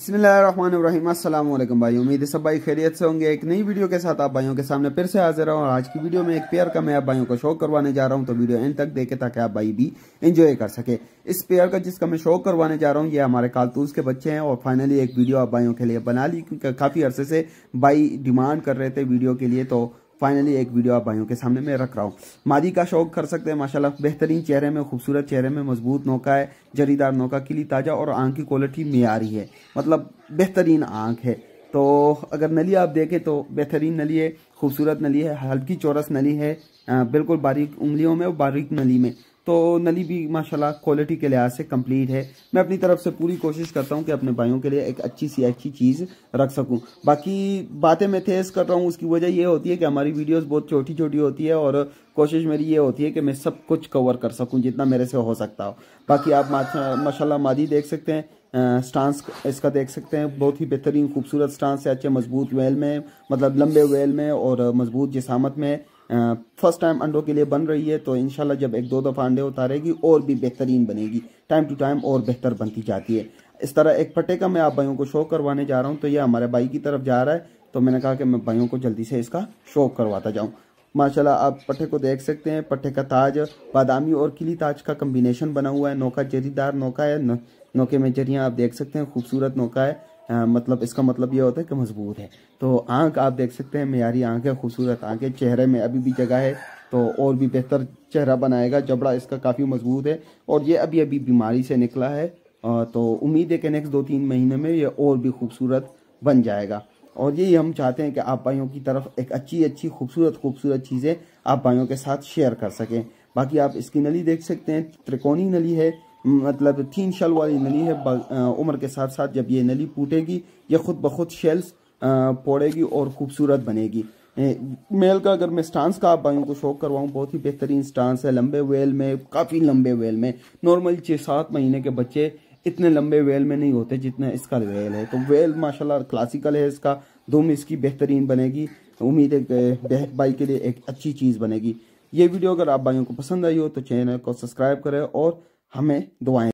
बसमिलीम अल्लाम भाई उम्मीद है सब भाई खैरियत से होंगे एक नई वीडियो के साथ आप भाइयों के सामने फिर से हाजिर हूँ और आज की वीडियो में एक पेयर का मैं आप भाइयों को शो करवाने जा रहा हूँ तो वीडियो एंड तक देखे ताकि आप भाई भी एंजॉय कर सके इस पेयर का जिसका मैं शो करवाने जा रहा हूँ ये हमारे कालतूस के बच्चे हैं और फाइनली एक वीडियो आप भाइयों के लिए बना ली क्योंकि काफ़ी अरसे से भाई डिमांड कर रहे थे वीडियो के लिए तो फाइनली एक वीडियो आप भाइयों के सामने मैं रख रहा हूँ मादी का शौक कर सकते हैं माशाल्लाह बेहतरीन चेहरे में खूबसूरत चेहरे में मजबूत नौका है जरीदार नौका के लिए ताजा और आंख की क्वालिटी मीरी है मतलब बेहतरीन आंख है तो अगर नली आप देखें तो बेहतरीन नली है खूबसूरत नली है हल्की चौरस नली है बिल्कुल बारीक उंगलियों में और बारीक नली में तो नली भी माशाल्लाह क्वालिटी के लिहाज से कंप्लीट है मैं अपनी तरफ से पूरी कोशिश करता हूँ कि अपने भाइयों के लिए एक अच्छी सी अच्छी चीज़ रख सकूँ बाकी बातें मैं तेज़ कर रहा हूँ उसकी वजह यह होती है कि हमारी वीडियोस बहुत छोटी छोटी होती है और कोशिश मेरी ये होती है कि मैं सब कुछ कवर कर सकूँ जितना मेरे से हो सकता हो बाकी आप माशा मादी देख सकते हैं स्टांस इसका देख सकते हैं बहुत ही बेहतरीन खूबसूरत स्टांस है अच्छे मजबूत वेल में मतलब लंबे वेल में और मजबूत जिसामत में फर्स्ट टाइम अंडों के लिए बन रही है तो इनशाला जब एक दो दफ़ा अंडे उतारेगी और भी बेहतरीन बनेगी टाइम टू टाइम और बेहतर बनती जाती है इस तरह एक पट्टे का मैं आप भाइयों को शौक करवाने जा रहा हूँ तो ये हमारे भाई की तरफ जा रहा है तो मैंने कहा कि मैं भाइयों को जल्दी से इसका शौक करवाता जाऊँ माशाल्लाह आप पट्टे को देख सकते हैं पट्ठे का ताज बादामी और किली ताज का कम्बिनेशन बना हुआ है नौका जरीदार नौका है नौके में जरियाँ आप देख सकते हैं खूबसूरत नौका है आ, मतलब इसका मतलब ये होता है कि मजबूत है तो आंख आप देख सकते हैं मैारी आंख है खूबसूरत आंख है चेहरे में अभी भी जगह है तो और भी बेहतर चेहरा बनाएगा जबड़ा इसका काफ़ी मजबूत है और ये अभी अभी बीमारी से निकला है तो उम्मीद है कि नेक्स्ट दो तीन महीने में ये और भी खूबसूरत बन जाएगा और यही हम चाहते हैं कि आप भाइयों की तरफ एक अच्छी अच्छी खूबसूरत खूबसूरत चीज़ें आप भाइयों के साथ शेयर कर सकें बाकी आप इसकी नली देख सकते हैं त्रिकोणी नली है मतलब तीन शल वाली नली है उम्र के साथ साथ जब ये नली टूटेगी ये खुद ब खुद शेल्स पोड़ेगी और खूबसूरत बनेगी मेल का अगर मैं स्टांस का आप भाइयों को शौक करवाऊँ बहुत ही बेहतरीन स्टांस है लंबे वेल में काफ़ी लंबे वेल में नॉर्मल छः सात महीने के बच्चे इतने लंबे वेल में नहीं होते जितना इसका वेल है तो वेल माशाल्लाह क्लासिकल है इसका दुम इसकी बेहतरीन बनेगी उम्मीद है बेहद भाई के लिए एक अच्छी चीज़ बनेगी ये वीडियो अगर आप भाइयों को पसंद आई हो तो चैनल को सब्सक्राइब करें और हमें दुआएं